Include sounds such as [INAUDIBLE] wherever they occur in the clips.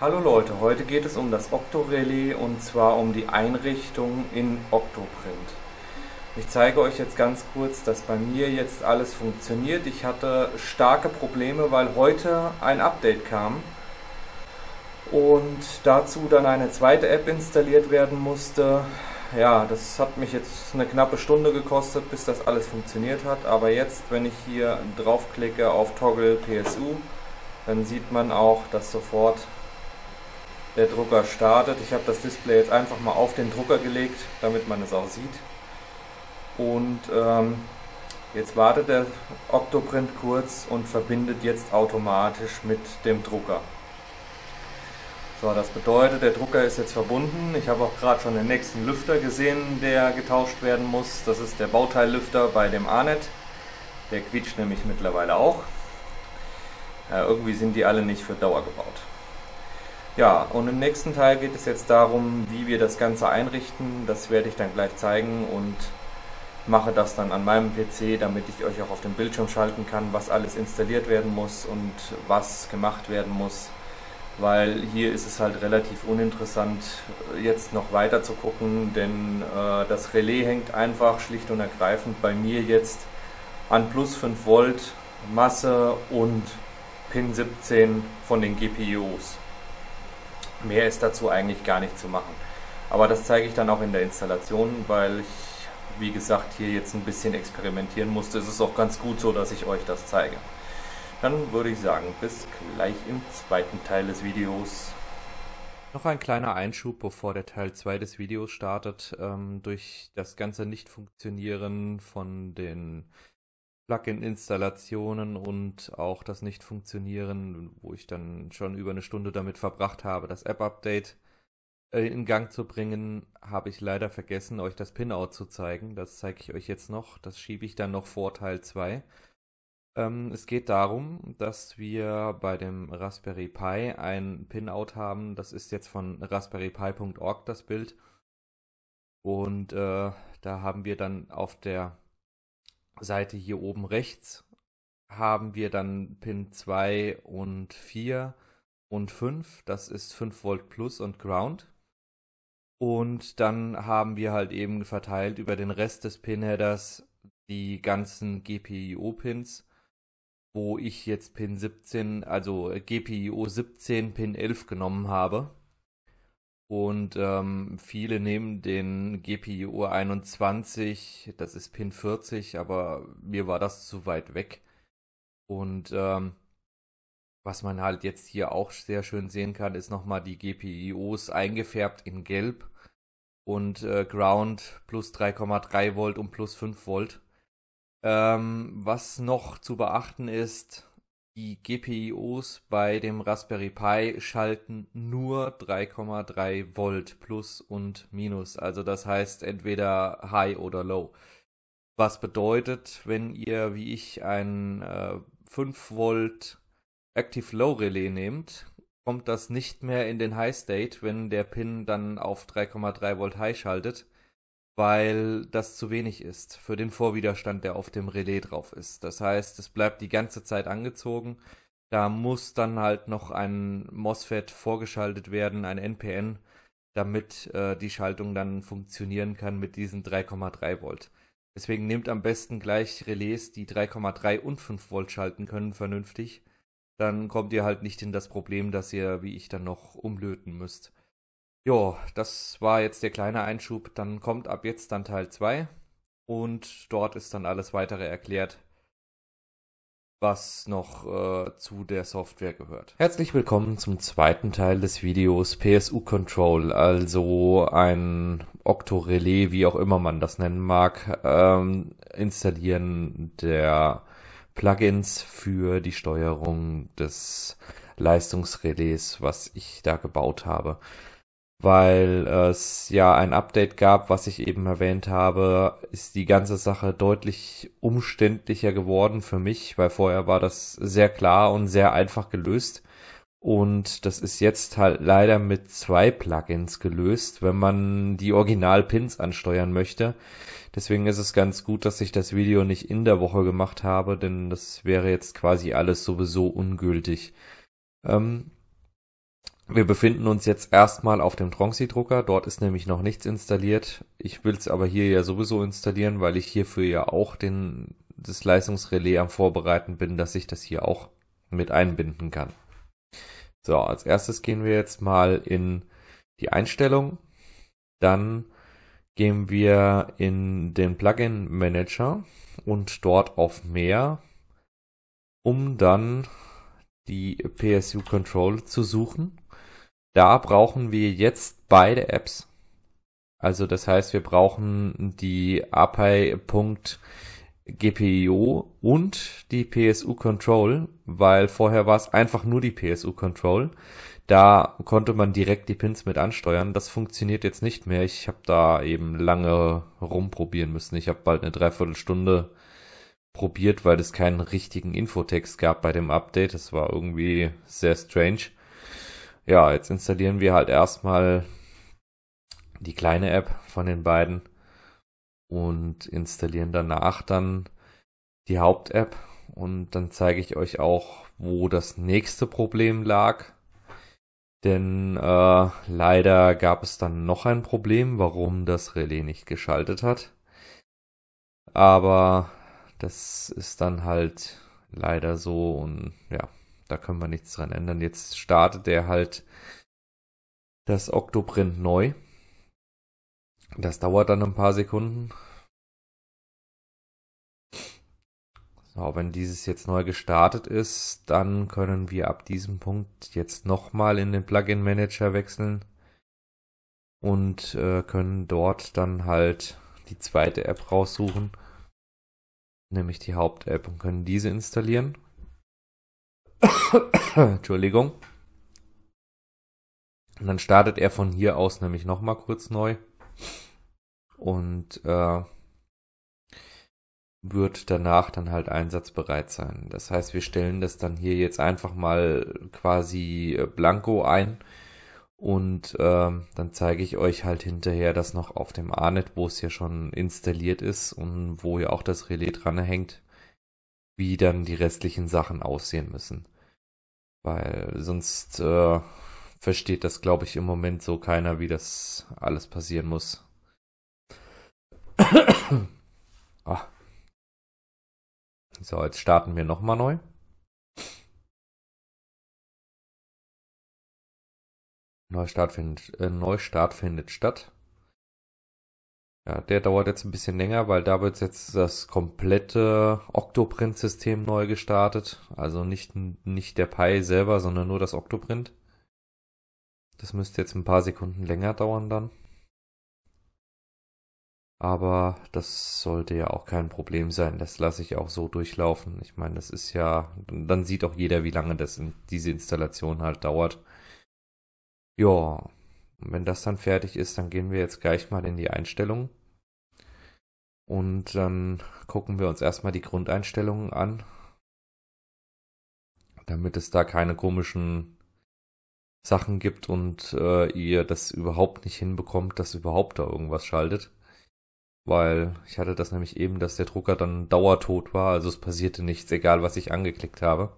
Hallo Leute, heute geht es um das Octorelais und zwar um die Einrichtung in Octoprint. Ich zeige euch jetzt ganz kurz, dass bei mir jetzt alles funktioniert. Ich hatte starke Probleme, weil heute ein Update kam und dazu dann eine zweite App installiert werden musste. Ja, das hat mich jetzt eine knappe Stunde gekostet, bis das alles funktioniert hat. Aber jetzt, wenn ich hier draufklicke auf Toggle PSU, dann sieht man auch, dass sofort der Drucker startet. Ich habe das Display jetzt einfach mal auf den Drucker gelegt, damit man es auch sieht. Und ähm, jetzt wartet der Octoprint kurz und verbindet jetzt automatisch mit dem Drucker. So, das bedeutet, der Drucker ist jetzt verbunden. Ich habe auch gerade schon den nächsten Lüfter gesehen, der getauscht werden muss. Das ist der Bauteillüfter bei dem Arnet. Der quietscht nämlich mittlerweile auch. Ja, irgendwie sind die alle nicht für Dauer gebaut. Ja, und im nächsten Teil geht es jetzt darum, wie wir das Ganze einrichten. Das werde ich dann gleich zeigen und mache das dann an meinem PC, damit ich euch auch auf dem Bildschirm schalten kann, was alles installiert werden muss und was gemacht werden muss. Weil hier ist es halt relativ uninteressant, jetzt noch weiter zu gucken, denn äh, das Relais hängt einfach schlicht und ergreifend bei mir jetzt an plus 5 Volt Masse und Pin 17 von den GPUs. Mehr ist dazu eigentlich gar nicht zu machen. Aber das zeige ich dann auch in der Installation, weil ich, wie gesagt, hier jetzt ein bisschen experimentieren musste. Es ist auch ganz gut so, dass ich euch das zeige. Dann würde ich sagen, bis gleich im zweiten Teil des Videos. Noch ein kleiner Einschub, bevor der Teil 2 des Videos startet. Ähm, durch das ganze Nicht-Funktionieren von den Plugin-Installationen und auch das Nicht-Funktionieren, wo ich dann schon über eine Stunde damit verbracht habe, das App-Update äh, in Gang zu bringen, habe ich leider vergessen, euch das Pinout zu zeigen. Das zeige ich euch jetzt noch. Das schiebe ich dann noch vor Teil 2. Ähm, es geht darum, dass wir bei dem Raspberry Pi ein Pinout haben. Das ist jetzt von raspberrypi.org das Bild. Und äh, da haben wir dann auf der Seite hier oben rechts haben wir dann Pin 2 und 4 und 5. Das ist 5 Volt Plus und Ground. Und dann haben wir halt eben verteilt über den Rest des Pinheaders die ganzen GPIO-Pins, wo ich jetzt Pin 17, also GPIO 17, Pin 11 genommen habe. Und ähm, viele nehmen den GPU 21, das ist Pin 40, aber mir war das zu weit weg. Und ähm, was man halt jetzt hier auch sehr schön sehen kann, ist nochmal die GPIOs eingefärbt in Gelb und äh, Ground plus 3,3 Volt und plus 5 Volt. Ähm, was noch zu beachten ist, die GPIOs bei dem Raspberry Pi schalten nur 3,3 Volt plus und minus. Also das heißt entweder high oder low. Was bedeutet, wenn ihr wie ich ein äh, 5 Volt Active Low Relais nehmt, kommt das nicht mehr in den High State, wenn der Pin dann auf 3,3 Volt High schaltet, weil das zu wenig ist für den Vorwiderstand, der auf dem Relais drauf ist. Das heißt, es bleibt die ganze Zeit angezogen. Da muss dann halt noch ein MOSFET vorgeschaltet werden, ein NPN, damit äh, die Schaltung dann funktionieren kann mit diesen 3,3 Volt. Deswegen nehmt am besten gleich Relais, die 3,3 und 5 Volt schalten können, vernünftig. Dann kommt ihr halt nicht in das Problem, dass ihr, wie ich, dann noch umlöten müsst. Ja, das war jetzt der kleine Einschub. Dann kommt ab jetzt dann Teil 2 und dort ist dann alles weitere erklärt, was noch äh, zu der Software gehört. Herzlich willkommen zum zweiten Teil des Videos PSU Control, also ein Octo-Relais, wie auch immer man das nennen mag, ähm, installieren der Plugins für die Steuerung des Leistungsrelais, was ich da gebaut habe weil es ja ein Update gab, was ich eben erwähnt habe, ist die ganze Sache deutlich umständlicher geworden für mich, weil vorher war das sehr klar und sehr einfach gelöst. Und das ist jetzt halt leider mit zwei Plugins gelöst, wenn man die Original-Pins ansteuern möchte. Deswegen ist es ganz gut, dass ich das Video nicht in der Woche gemacht habe, denn das wäre jetzt quasi alles sowieso ungültig. Ähm, wir befinden uns jetzt erstmal auf dem Tronxy-Drucker. Dort ist nämlich noch nichts installiert. Ich will es aber hier ja sowieso installieren, weil ich hierfür ja auch den, das Leistungsrelais am Vorbereiten bin, dass ich das hier auch mit einbinden kann. So, als erstes gehen wir jetzt mal in die Einstellung. Dann gehen wir in den Plugin Manager und dort auf Mehr, um dann die PSU Control zu suchen da brauchen wir jetzt beide Apps. Also das heißt, wir brauchen die API.gpio und die PSU Control, weil vorher war es einfach nur die PSU Control. Da konnte man direkt die Pins mit ansteuern. Das funktioniert jetzt nicht mehr. Ich habe da eben lange rumprobieren müssen. Ich habe bald eine Dreiviertelstunde probiert, weil es keinen richtigen Infotext gab bei dem Update. Das war irgendwie sehr strange. Ja, jetzt installieren wir halt erstmal die kleine App von den beiden und installieren danach dann die Haupt-App und dann zeige ich euch auch, wo das nächste Problem lag. Denn äh, leider gab es dann noch ein Problem, warum das Relais nicht geschaltet hat. Aber das ist dann halt leider so und ja, da können wir nichts dran ändern. Jetzt startet er halt das Octoprint neu. Das dauert dann ein paar Sekunden. So, wenn dieses jetzt neu gestartet ist, dann können wir ab diesem Punkt jetzt nochmal in den Plugin Manager wechseln und äh, können dort dann halt die zweite App raussuchen, nämlich die Haupt-App und können diese installieren. Entschuldigung. Und dann startet er von hier aus nämlich nochmal kurz neu. Und äh, wird danach dann halt einsatzbereit sein. Das heißt, wir stellen das dann hier jetzt einfach mal quasi äh, blanco ein. Und äh, dann zeige ich euch halt hinterher das noch auf dem Arnet, wo es ja schon installiert ist und wo ja auch das Relais dran hängt, wie dann die restlichen Sachen aussehen müssen. Weil sonst äh, versteht das, glaube ich, im Moment so keiner, wie das alles passieren muss. [COUGHS] ah. So, jetzt starten wir nochmal neu. Neustart findet, äh, Neustart findet statt. Ja, der dauert jetzt ein bisschen länger, weil da wird jetzt das komplette Octoprint-System neu gestartet. Also nicht, nicht der Pi selber, sondern nur das Octoprint. Das müsste jetzt ein paar Sekunden länger dauern dann. Aber das sollte ja auch kein Problem sein. Das lasse ich auch so durchlaufen. Ich meine, das ist ja, dann sieht auch jeder, wie lange das in, diese Installation halt dauert. Ja, wenn das dann fertig ist, dann gehen wir jetzt gleich mal in die Einstellungen. Und dann gucken wir uns erstmal die Grundeinstellungen an, damit es da keine komischen Sachen gibt und äh, ihr das überhaupt nicht hinbekommt, dass überhaupt da irgendwas schaltet. Weil ich hatte das nämlich eben, dass der Drucker dann dauertot war, also es passierte nichts, egal was ich angeklickt habe.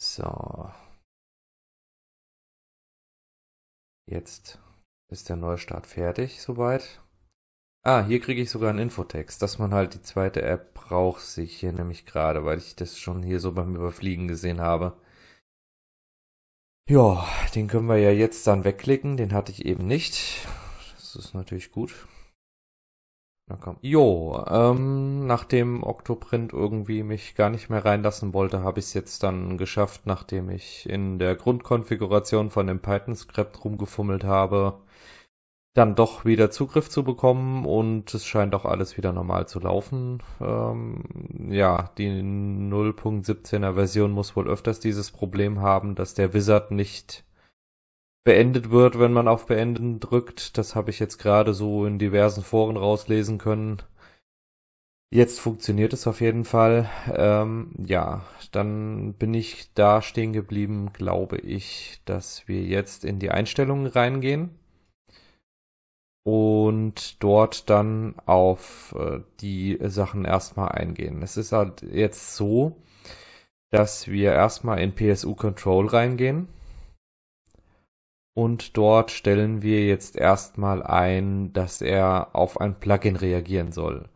So. Jetzt ist der Neustart fertig soweit. Ah, hier kriege ich sogar einen Infotext, dass man halt die zweite App braucht, sich hier nämlich gerade, weil ich das schon hier so beim Überfliegen gesehen habe. Ja, den können wir ja jetzt dann wegklicken, den hatte ich eben nicht. Das ist natürlich gut. Na komm. Jo, ähm, nachdem Octoprint irgendwie mich gar nicht mehr reinlassen wollte, habe ich es jetzt dann geschafft, nachdem ich in der Grundkonfiguration von dem Python-Skript rumgefummelt habe, dann doch wieder Zugriff zu bekommen und es scheint auch alles wieder normal zu laufen. Ähm, ja, die 0.17er Version muss wohl öfters dieses Problem haben, dass der Wizard nicht beendet wird, wenn man auf Beenden drückt. Das habe ich jetzt gerade so in diversen Foren rauslesen können. Jetzt funktioniert es auf jeden Fall. Ähm, ja, dann bin ich da stehen geblieben, glaube ich, dass wir jetzt in die Einstellungen reingehen und dort dann auf äh, die Sachen erstmal eingehen. Es ist halt jetzt so, dass wir erstmal in PSU Control reingehen und dort stellen wir jetzt erstmal ein, dass er auf ein Plugin reagieren soll.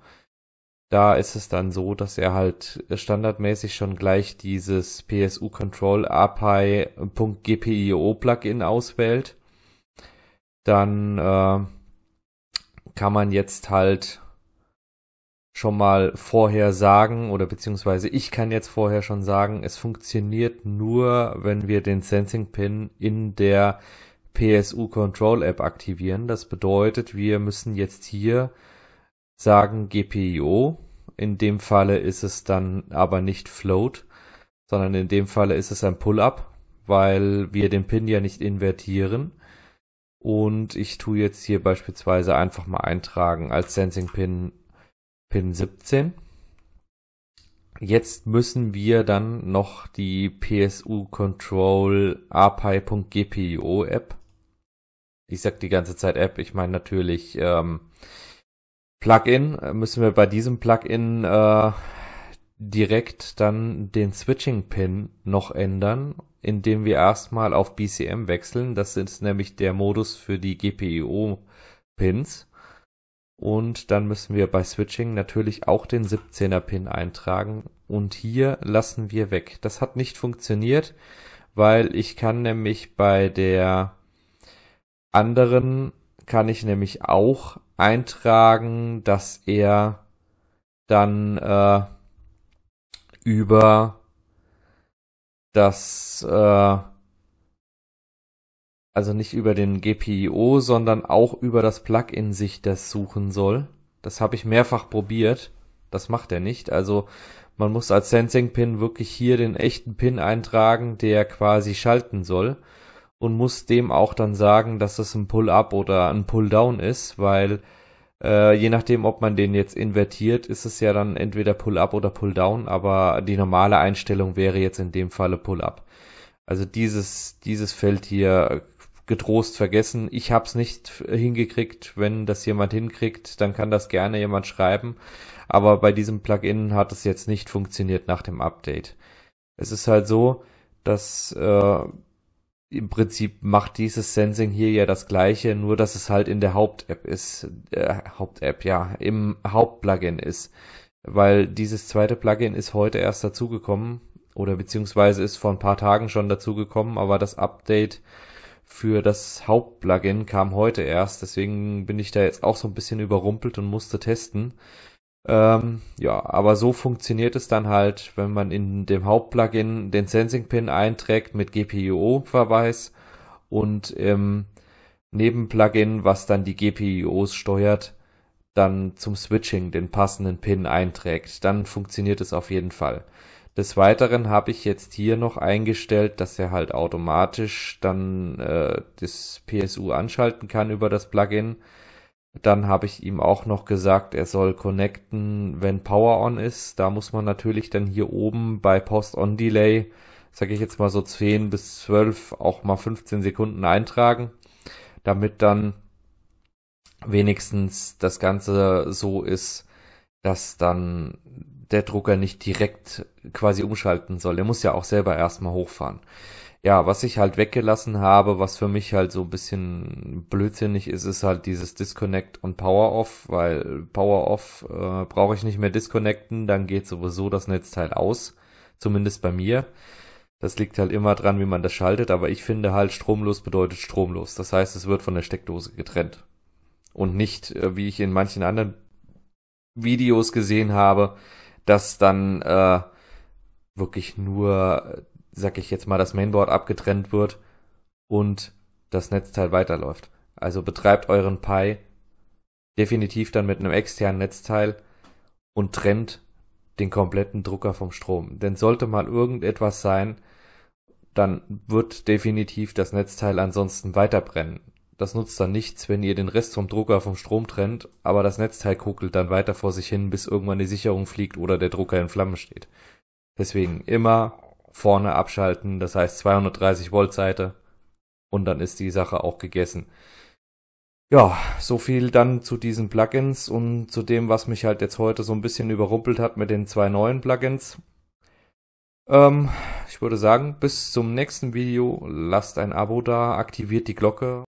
Da ist es dann so, dass er halt standardmäßig schon gleich dieses PSU Control API.gpio Plugin auswählt. Dann äh, kann man jetzt halt schon mal vorher sagen oder beziehungsweise ich kann jetzt vorher schon sagen, es funktioniert nur, wenn wir den Sensing Pin in der PSU Control App aktivieren. Das bedeutet, wir müssen jetzt hier sagen GPIO. In dem Falle ist es dann aber nicht Float, sondern in dem Falle ist es ein Pull-up, weil wir den Pin ja nicht invertieren. Und ich tue jetzt hier beispielsweise einfach mal eintragen als Sensing Pin Pin 17. Jetzt müssen wir dann noch die PSU Control API.GPIO App. Ich sag die ganze Zeit App, ich meine natürlich ähm, Plugin. Müssen wir bei diesem Plugin äh, direkt dann den Switching Pin noch ändern, indem wir erstmal auf BCM wechseln. Das ist nämlich der Modus für die GPIO Pins. Und dann müssen wir bei Switching natürlich auch den 17er Pin eintragen. Und hier lassen wir weg. Das hat nicht funktioniert, weil ich kann nämlich bei der anderen kann ich nämlich auch eintragen, dass er dann äh, über das äh, also nicht über den GPIO, sondern auch über das Plugin sich das suchen soll. Das habe ich mehrfach probiert. Das macht er nicht. Also man muss als Sensing Pin wirklich hier den echten Pin eintragen, der quasi schalten soll und muss dem auch dann sagen, dass das ein Pull-up oder ein Pull-down ist, weil äh, je nachdem, ob man den jetzt invertiert, ist es ja dann entweder Pull-up oder Pull-down, aber die normale Einstellung wäre jetzt in dem Falle Pull-up. Also dieses, dieses Feld hier getrost vergessen. Ich hab's nicht hingekriegt. Wenn das jemand hinkriegt, dann kann das gerne jemand schreiben. Aber bei diesem Plugin hat es jetzt nicht funktioniert nach dem Update. Es ist halt so, dass äh, im Prinzip macht dieses Sensing hier ja das gleiche, nur dass es halt in der Haupt-App ist, äh, Haupt-App, ja, im Haupt-Plugin ist. Weil dieses zweite Plugin ist heute erst dazugekommen, oder beziehungsweise ist vor ein paar Tagen schon dazugekommen, aber das Update für das Hauptplugin kam heute erst. Deswegen bin ich da jetzt auch so ein bisschen überrumpelt und musste testen. Ähm, ja, aber so funktioniert es dann halt, wenn man in dem Hauptplugin den Sensing Pin einträgt mit GPIO-Verweis und im Nebenplugin, was dann die GPIOs steuert, dann zum Switching den passenden Pin einträgt. Dann funktioniert es auf jeden Fall. Des Weiteren habe ich jetzt hier noch eingestellt, dass er halt automatisch dann äh, das PSU anschalten kann über das Plugin. Dann habe ich ihm auch noch gesagt, er soll connecten, wenn Power on ist. Da muss man natürlich dann hier oben bei Post on Delay, sage ich jetzt mal so 10 bis 12, auch mal 15 Sekunden eintragen, damit dann wenigstens das Ganze so ist, dass dann der Drucker nicht direkt quasi umschalten soll. Der muss ja auch selber erstmal hochfahren. Ja, was ich halt weggelassen habe, was für mich halt so ein bisschen blödsinnig ist, ist halt dieses Disconnect und Power Off, weil Power Off äh, brauche ich nicht mehr disconnecten, dann geht sowieso das Netzteil halt aus, zumindest bei mir. Das liegt halt immer dran, wie man das schaltet, aber ich finde halt stromlos bedeutet stromlos. Das heißt, es wird von der Steckdose getrennt. Und nicht, äh, wie ich in manchen anderen Videos gesehen habe, dass dann äh, wirklich nur, sag ich jetzt mal, das Mainboard abgetrennt wird und das Netzteil weiterläuft. Also betreibt euren Pi definitiv dann mit einem externen Netzteil und trennt den kompletten Drucker vom Strom. Denn sollte mal irgendetwas sein, dann wird definitiv das Netzteil ansonsten weiterbrennen. Das nutzt dann nichts, wenn ihr den Rest vom Drucker vom Strom trennt, aber das Netzteil kokelt dann weiter vor sich hin, bis irgendwann die Sicherung fliegt oder der Drucker in Flammen steht. Deswegen immer vorne abschalten, das heißt 230 Volt Seite und dann ist die Sache auch gegessen. Ja, so viel dann zu diesen Plugins und zu dem, was mich halt jetzt heute so ein bisschen überrumpelt hat mit den zwei neuen Plugins. Ähm, ich würde sagen, bis zum nächsten Video. Lasst ein Abo da, aktiviert die Glocke